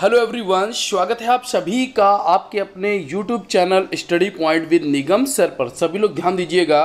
hello everyone स्वागत है आप सभी का आपके अपने YouTube channel study point with Nigam sir पर सभी लोग ध्यान दीजिएगा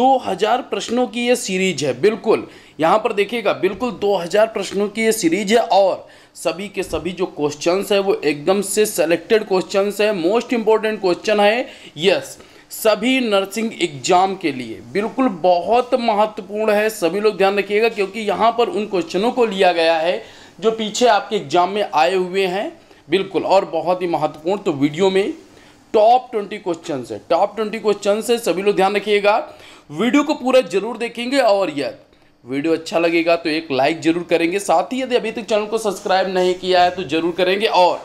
2000 प्रश्नों की ये सीरीज है बिल्कुल यहाँ पर देखिएगा बिल्कुल 2000 प्रश्नों की ये सीरीज है और सभी के सभी जो क्वेश्चंस है वो एकदम से सेलेक्टेड क्वेश्चंस है मोस्ट इम्पोर्टेंट क्वेश्चन है यस सभी नर्सिंग एग्जाम के लिए बिल्कुल बहुत महत्वपूर्ण है सभी लोग ध्यान रखिएगा क्योंकि यहाँ पर उन क्वेश्चनों को लिया गया है जो पीछे आपके एग्जाम में आए हुए हैं बिल्कुल और बहुत ही महत्वपूर्ण तो वीडियो में टॉप ट्वेंटी क्वेश्चन है टॉप ट्वेंटी क्वेश्चन है सभी लोग ध्यान रखिएगा वीडियो को पूरा जरूर देखेंगे और यद वीडियो अच्छा लगेगा तो एक लाइक जरूर करेंगे साथ ही यदि अभी तक चैनल को सब्सक्राइब नहीं किया है तो जरूर करेंगे और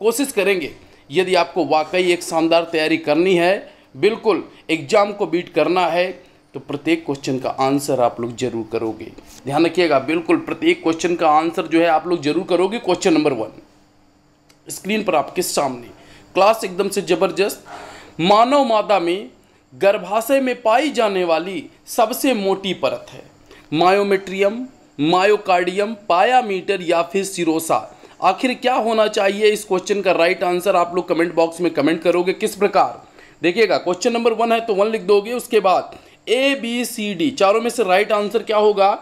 कोशिश करेंगे यदि आपको वाकई एक शानदार तैयारी करनी है बिल्कुल एग्जाम को बीट करना है तो प्रत्येक क्वेश्चन का आंसर आप लोग जरूर करोगे ध्यान रखिएगा बिल्कुल प्रत्येक क्वेश्चन का आंसर जो है आप लोग जरूर करोगे क्वेश्चन नंबर वन स्क्रीन पर आपके सामने क्लास एकदम से ज़बरदस्त मानव मादा में गर्भाशय में पाई जाने वाली सबसे मोटी परत है मायोमेट्रियम मायोकार्डियम पायामीटर या फिर सिरोसा आखिर क्या होना चाहिए इस क्वेश्चन का राइट आंसर आप लोग कमेंट बॉक्स में कमेंट करोगे किस प्रकार देखिएगा क्वेश्चन नंबर वन है तो वन लिख दोगे उसके बाद ए बी सी डी चारों में से राइट आंसर क्या होगा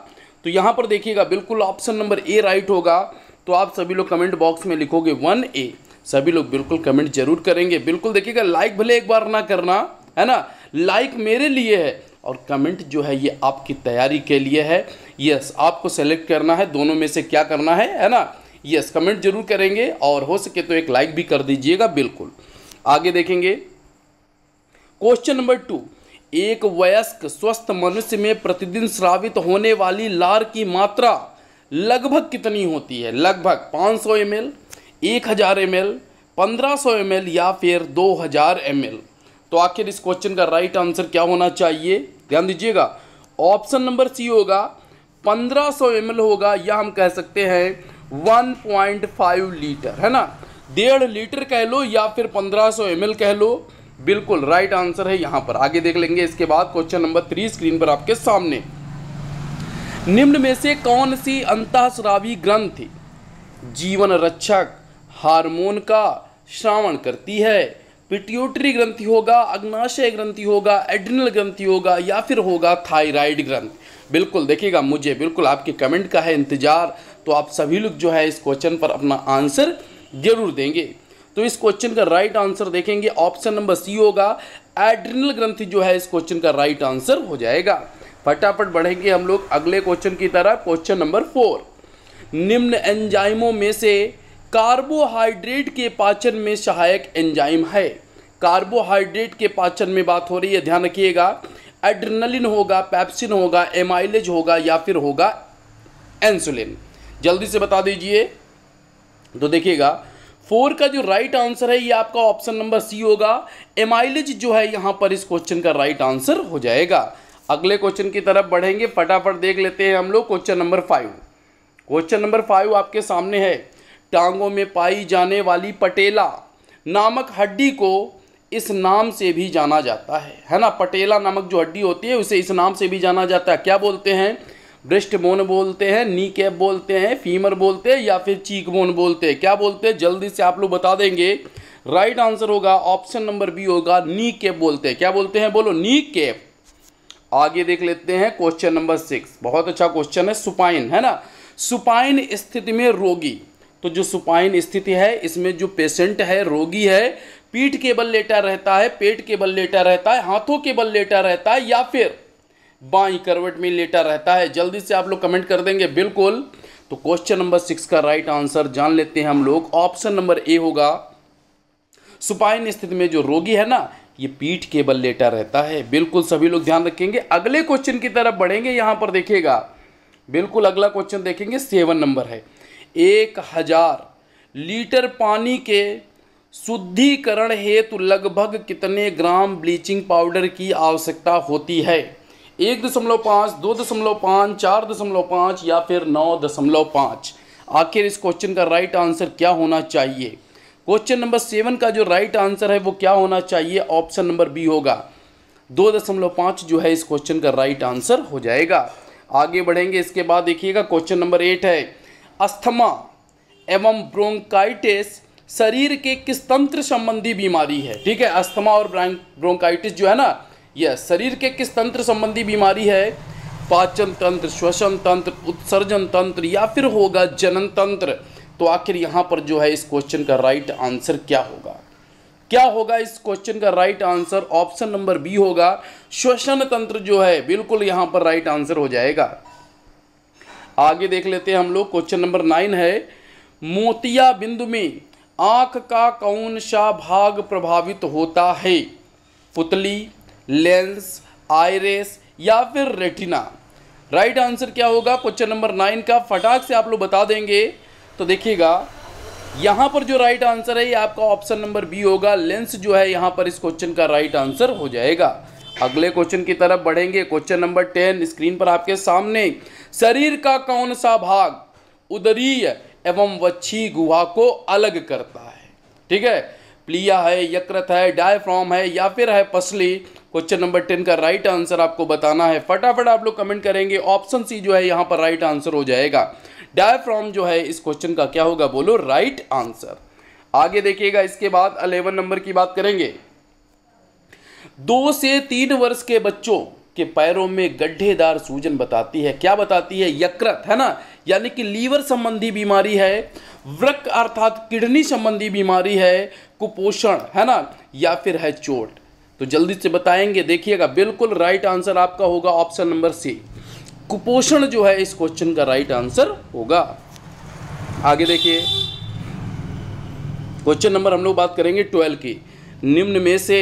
तो यहां पर देखिएगा बिल्कुल ऑप्शन नंबर ए राइट होगा तो आप सभी लोग कमेंट बॉक्स में लिखोगे वन ए सभी लोग बिल्कुल कमेंट जरूर करेंगे बिल्कुल देखिएगा लाइक भले एक बार ना करना है ना लाइक मेरे लिए है और कमेंट जो है ये आपकी तैयारी के लिए है यस आपको सेलेक्ट करना है दोनों में से क्या करना है है ना यस कमेंट जरूर करेंगे और हो सके तो एक लाइक भी कर दीजिएगा बिल्कुल आगे देखेंगे क्वेश्चन नंबर टू एक वयस्क स्वस्थ मनुष्य में प्रतिदिन श्रावित होने वाली लार की मात्रा लगभग कितनी होती है लगभग 500 सौ एम एल एक हज़ार एम एल पंद्रह सौ एम एल या फिर दो हज़ार एम एल तो आखिर इस क्वेश्चन का राइट आंसर क्या होना चाहिए ध्यान दीजिएगा ऑप्शन नंबर सी होगा 1500 सौ होगा या हम कह सकते हैं 1.5 लीटर है ना डेढ़ लीटर कह लो या फिर 1500 सौ कह लो बिल्कुल राइट आंसर है यहाँ पर आगे देख लेंगे इसके बाद क्वेश्चन नंबर थ्री स्क्रीन पर आपके सामने निम्न में से कौन सी अंतःस्रावी ग्रंथ जीवन रक्षक हार्मोन का श्रावण करती है पिट्यूटरी ग्रंथि होगा अग्नाशय ग्रंथि होगा एड्रिनल ग्रंथि होगा या फिर होगा थायराइड ग्रंथ बिल्कुल देखिएगा मुझे बिल्कुल आपके कमेंट का है इंतज़ार तो आप सभी लोग जो है इस क्वेश्चन पर अपना आंसर ज़रूर देंगे तो इस क्वेश्चन का राइट आंसर देखेंगे ऑप्शन नंबर सी होगा एड्रिनल ग्रंथि जो है इस क्वेश्चन का राइट आंसर हो जाएगा फटाफट बढ़ेंगे हम लोग अगले क्वेश्चन की तरह क्वेश्चन नंबर फोर निम्न एंजाइमों में से कार्बोहाइड्रेट के पाचन में सहायक एंजाइम है कार्बोहाइड्रेट के पाचन में बात हो रही है ध्यान रखिएगा एड्रिनलिन होगा पैप्सिन होगा एमाइलेज होगा या फिर होगा एंसुलिन जल्दी से बता दीजिए तो देखिएगा फोर का जो राइट आंसर है ये आपका ऑप्शन नंबर सी होगा एमाइलेज जो है यहाँ पर इस क्वेश्चन का राइट आंसर हो जाएगा अगले क्वेश्चन की तरफ बढ़ेंगे फटाफट देख लेते हैं हम लोग question number five question number five आपके सामने है टांगों में पाई जाने वाली पटेला नामक हड्डी को इस नाम से भी जाना जाता है है ना पटेला नामक जो हड्डी होती है उसे इस नाम से भी जाना जाता है क्या बोलते हैं ब्रेस्ट बोन बोलते हैं नी कैप बोलते हैं फीमर बोलते हैं या फिर चीक बोन बोलते हैं क्या बोलते हैं जल्दी से आप लोग बता देंगे राइट आंसर होगा ऑप्शन नंबर बी होगा नी कैप बोलते हैं क्या बोलते हैं बोलो नी कैप आगे देख लेते हैं क्वेश्चन नंबर सिक्स बहुत अच्छा क्वेश्चन है सुपाइन है ना सुपाइन स्थिति में रोगी तो जो सुपाइन स्थिति है इसमें जो पेशेंट है रोगी है पीठ के बल लेटा रहता है पेट के बल लेटा रहता है हाथों के बल लेटा रहता है या फिर बाई करवट में लेटा रहता है जल्दी से आप लोग कमेंट कर देंगे बिल्कुल तो क्वेश्चन नंबर सिक्स का राइट आंसर जान लेते हैं हम लोग ऑप्शन नंबर ए होगा सुपाइन स्थिति में जो रोगी है ना ये पीठ के बल लेटा रहता है बिल्कुल सभी लोग ध्यान रखेंगे अगले क्वेश्चन की तरफ बढ़ेंगे यहां पर देखिएगा बिल्कुल अगला क्वेश्चन देखेंगे सेवन नंबर है एक हजार लीटर पानी के शुद्धिकरण हेतु लगभग कितने ग्राम ब्लीचिंग पाउडर की आवश्यकता होती है एक दशमलव पाँच दो दशमलव पाँच चार दशमलव पाँच या फिर नौ दशमलव पाँच आखिर इस क्वेश्चन का राइट आंसर क्या होना चाहिए क्वेश्चन नंबर सेवन का जो राइट आंसर है वो क्या होना चाहिए ऑप्शन नंबर बी होगा दो दशमलव पाँच जो है इस क्वेश्चन का राइट आंसर हो जाएगा आगे बढ़ेंगे इसके बाद देखिएगा क्वेश्चन नंबर एट है अस्थमा एवं ब्रोंकाइटिस शरीर के किस तंत्र संबंधी बीमारी है ठीक है अस्थमा और ब्रोंकाइटिस जो है ना यह शरीर के किस तंत्र संबंधी बीमारी है पाचन तंत्र श्वसन तंत्र उत्सर्जन तंत्र या फिर होगा जनन तंत्र तो आखिर यहाँ पर जो है इस क्वेश्चन का राइट आंसर क्या होगा क्या होगा इस क्वेश्चन का right answer option number B होगा श्वसन तंत्र जो है बिल्कुल यहाँ पर राइट आंसर हो जाएगा आगे देख लेते हैं हम लोग क्वेश्चन नंबर नाइन है मोतिया बिंदु में आंख का कौन सा भाग प्रभावित होता है पुतली लेंस आयरेस या फिर रेटिना राइट आंसर क्या होगा क्वेश्चन नंबर नाइन का फटाक से आप लोग बता देंगे तो देखिएगा यहाँ पर जो राइट आंसर है ये आपका ऑप्शन नंबर बी होगा लेंस जो है यहाँ पर इस क्वेश्चन का राइट आंसर हो जाएगा अगले क्वेश्चन की तरफ बढ़ेंगे क्वेश्चन नंबर टेन स्क्रीन पर आपके सामने शरीर का कौन सा भाग उदरीय एवं वच्छी गुहा को अलग करता है ठीक है प्लिया है यकृत है डायफ्राम है या फिर है पसली क्वेश्चन नंबर टेन का राइट आंसर आपको बताना है फटाफट आप लोग कमेंट करेंगे ऑप्शन सी जो है यहाँ पर राइट आंसर हो जाएगा डायफ्राम जो है इस क्वेश्चन का क्या होगा बोलो राइट आंसर आगे देखिएगा इसके बाद अलेवन नंबर की बात करेंगे दो से तीन वर्ष के बच्चों के पैरों में गड्ढेदार सूजन बताती है क्या बताती है यकृत है ना यानी कि लीवर संबंधी बीमारी है वृक अर्थात किडनी संबंधी बीमारी है कुपोषण है ना या फिर है चोट तो जल्दी से बताएंगे देखिएगा बिल्कुल राइट आंसर आपका होगा ऑप्शन नंबर सी कुपोषण जो है इस क्वेश्चन का राइट आंसर होगा आगे देखिए क्वेश्चन नंबर हम लोग बात करेंगे ट्वेल्व की निम्न में से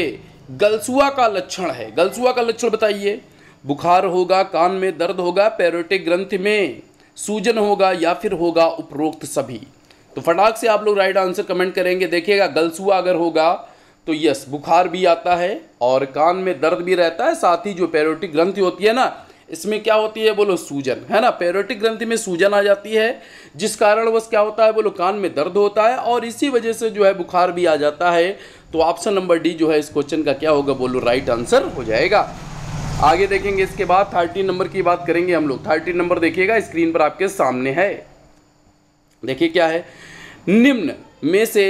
गलसुआ का लक्षण है गलसुआ का लक्षण बताइए बुखार होगा कान में दर्द होगा पैरोटिक ग्रंथ में सूजन होगा या फिर होगा उपरोक्त सभी तो फटाक से आप लोग राइट आंसर कमेंट करेंगे देखिएगा गलसुआ अगर होगा तो यस बुखार भी आता है और कान में दर्द भी रहता है साथ ही जो पेरोटिक ग्रंथि होती है ना इसमें क्या होती है बोलो सूजन है ना पेरोटिक ग्रंथि में सूजन आ जाती है जिस कारण बस क्या होता है बोलो कान में दर्द होता है और इसी वजह से जो है बुखार भी आ जाता है तो ऑप्शन नंबर डी जो है इस क्वेश्चन का क्या होगा बोलो राइट आंसर हो जाएगा आगे देखेंगे इसके बाद थर्टीन नंबर की बात करेंगे हम लोग थर्टीन नंबर देखिएगा स्क्रीन पर आपके सामने है देखिए क्या है निम्न में से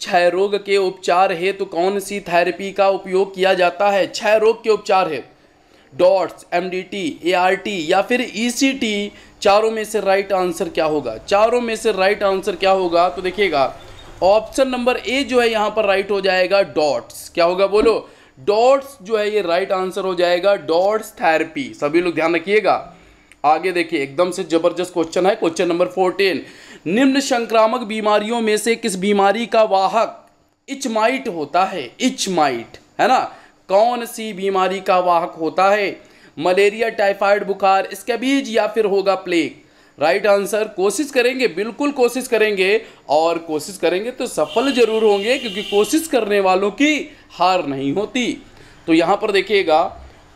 क्षय रोग के उपचार हेतु तो कौन सी थेरेपी का उपयोग किया जाता है क्षय रोग के उपचार हेतु DOTS M D T A R T या फिर ई सी टी चारों में से राइट आंसर क्या होगा चारों में से राइट आंसर क्या होगा तो देखिएगा ऑप्शन नंबर ए जो है यहाँ पर राइट हो जाएगा डॉट्स क्या होगा बोलो डॉट्स जो है ये राइट आंसर हो जाएगा डॉट्स थेरेपी सभी लोग ध्यान रखिएगा आगे देखिए एकदम से जबरदस्त क्वेश्चन है क्वेश्चन नंबर फोर्टीन निम्न संक्रामक बीमारियों में से किस बीमारी का वाहक इचमाइट होता है इचमाइट है ना कौन सी बीमारी का वाहक होता है मलेरिया टाइफाइड बुखार स्कैबीज या फिर होगा प्लेग राइट right आंसर कोशिश करेंगे बिल्कुल कोशिश करेंगे और कोशिश करेंगे तो सफल जरूर होंगे क्योंकि कोशिश करने वालों की हार नहीं होती तो यहाँ पर देखिएगा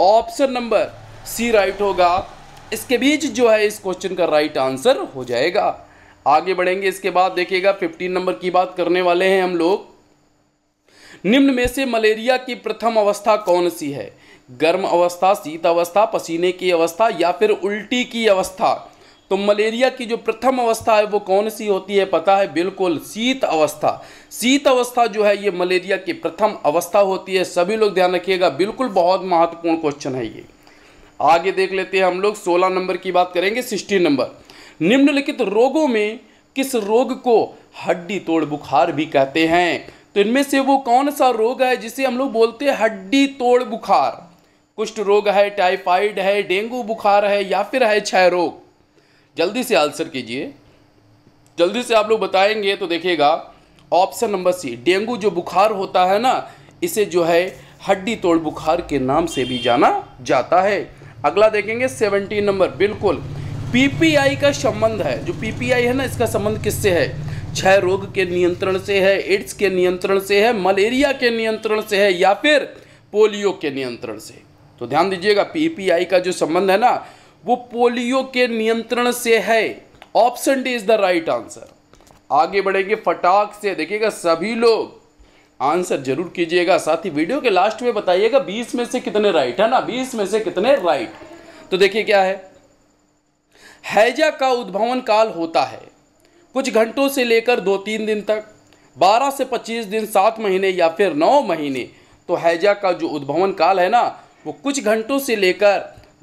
ऑप्शन नंबर सी राइट होगा इसके बीच जो है इस क्वेश्चन का राइट आंसर हो जाएगा आगे बढ़ेंगे इसके बाद देखिएगा फिफ्टीन नंबर की बात करने वाले हैं हम लोग निम्न में से मलेरिया की प्रथम अवस्था कौन सी है गर्म अवस्था शीत अवस्था पसीने की अवस्था या फिर उल्टी की अवस्था तो मलेरिया की जो प्रथम अवस्था है वो कौन सी होती है पता है बिल्कुल शीत अवस्था शीत अवस्था जो है ये मलेरिया की प्रथम अवस्था होती है सभी लोग ध्यान रखिएगा बिल्कुल बहुत महत्वपूर्ण क्वेश्चन है ये आगे देख लेते हैं हम लोग सोलह नंबर की बात करेंगे सिक्सटीन नंबर निम्नलिखित रोगों में किस रोग को हड्डी तोड़ बुखार भी कहते हैं तो इनमें से वो कौन सा रोग है जिसे हम लोग बोलते हैं हड्डी तोड़ बुखार कुष्ठ रोग है टाइफाइड है डेंगू बुखार है या फिर है क्षय रोग जल्दी से आंसर कीजिए जल्दी से आप लोग बताएंगे तो देखिएगा ऑप्शन नंबर सी डेंगू जो बुखार होता है ना इसे जो है हड्डी तोड़ बुखार के नाम से भी जाना जाता है अगला देखेंगे सेवनटीन नंबर बिल्कुल पीपीआई का संबंध है जो पीपीआई है ना इसका संबंध किससे है क्षय रोग के नियंत्रण से है एड्स के नियंत्रण से है मलेरिया के नियंत्रण से है या फिर पोलियो के नियंत्रण से तो ध्यान दीजिएगा पीपीआई का जो संबंध है ना वो पोलियो के नियंत्रण से है option D is the right answer आगे बढ़ेंगे फटाक से देखिएगा सभी लोग आंसर जरूर कीजिएगा साथ ही वीडियो के लास्ट में बताइएगा 20 में से कितने राइट है ना 20 में से कितने राइट तो देखिए क्या है हैजा का उद्भवन काल होता है कुछ घंटों से लेकर दो तीन दिन तक 12 से 25 दिन सात महीने या फिर नौ महीने तो हैजा का जो उद्भवन काल है ना वो कुछ घंटों से लेकर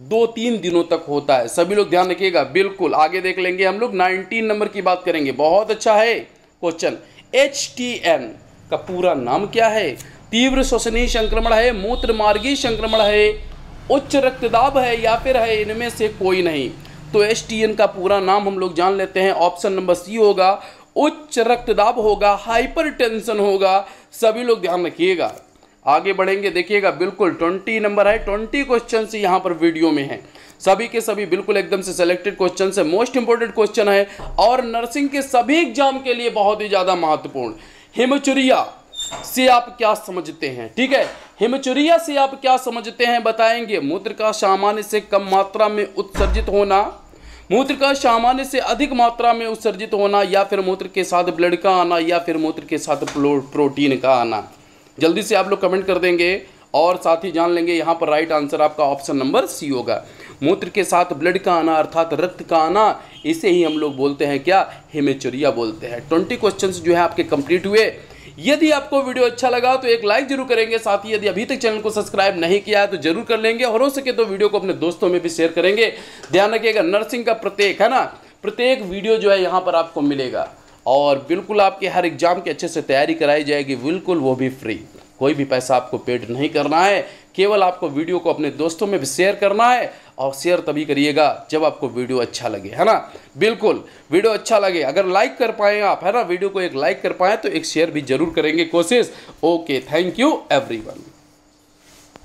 दो तीन दिनों तक होता है सभी लोग ध्यान रखिएगा बिल्कुल आगे देख लेंगे हम लोग 19 नंबर की बात करेंगे बहुत अच्छा है क्वेश्चन एच टी एन का पूरा नाम क्या है तीव्र श्वसनीय संक्रमण है मूत्र मार्गी संक्रमण है उच्च रक्तदाब है या फिर है इनमें से कोई नहीं तो एस का पूरा नाम हम लोग जान लेते हैं ऑप्शन नंबर सी होगा उच्च रक्तदाब होगा हाइपरटेंशन होगा सभी लोग ध्यान रखिएगा आगे बढ़ेंगे देखिएगा बिल्कुल ट्वेंटी नंबर है ट्वेंटी क्वेश्चन से यहाँ पर वीडियो में है सभी के सभी बिल्कुल एकदम से सिलेक्टेड क्वेश्चन है मोस्ट इंपोर्टेंट क्वेश्चन है और नर्सिंग के सभी एग्जाम के लिए बहुत ही ज़्यादा महत्वपूर्ण हिमचुरिया से आप क्या समझते हैं ठीक है हिमचुरिया से आप क्या समझते हैं बताएंगे मूत्र का सामान्य से कम मात्रा में उत्सर्जित होना मूत्र का सामान्य से अधिक मात्रा में उत्सर्जित होना या फिर मूत्र के साथ ब्लड का आना या फिर मूत्र के साथ प्रोटीन का आना जल्दी से आप लोग कमेंट कर देंगे और साथ ही जान लेंगे यहाँ पर राइट आंसर आपका ऑप्शन नंबर सी होगा मूत्र के साथ ब्लड का आना अर्थात रक्त का आना इसे ही हम लोग बोलते हैं क्या हिमेचुरिया बोलते हैं ट्वेंटी क्वेश्चन जो है आपके कंप्लीट हुए यदि आपको वीडियो अच्छा लगा तो एक लाइक जरूर करेंगे साथ ही यदि अभी तक चैनल को सब्सक्राइब नहीं किया है तो जरूर कर लेंगे और हो सके तो वीडियो को अपने दोस्तों में भी शेयर करेंगे ध्यान रखिएगा नर्सिंग का प्रत्येक है ना प्रत्येक वीडियो जो है यहाँ पर आपको मिलेगा और बिल्कुल आपके हर एग्जाम की अच्छे से तैयारी कराई जाएगी बिल्कुल वो भी फ्री कोई भी पैसा आपको पेड नहीं करना है केवल आपको वीडियो को अपने दोस्तों में भी शेयर करना है और शेयर तभी करिएगा जब आपको वीडियो अच्छा लगे है ना बिल्कुल वीडियो अच्छा लगे अगर लाइक कर पाए आप है ना वीडियो को एक लाइक कर पाए तो एक शेयर भी जरूर करेंगे कोशिश ओके थैंक यू एवरीवन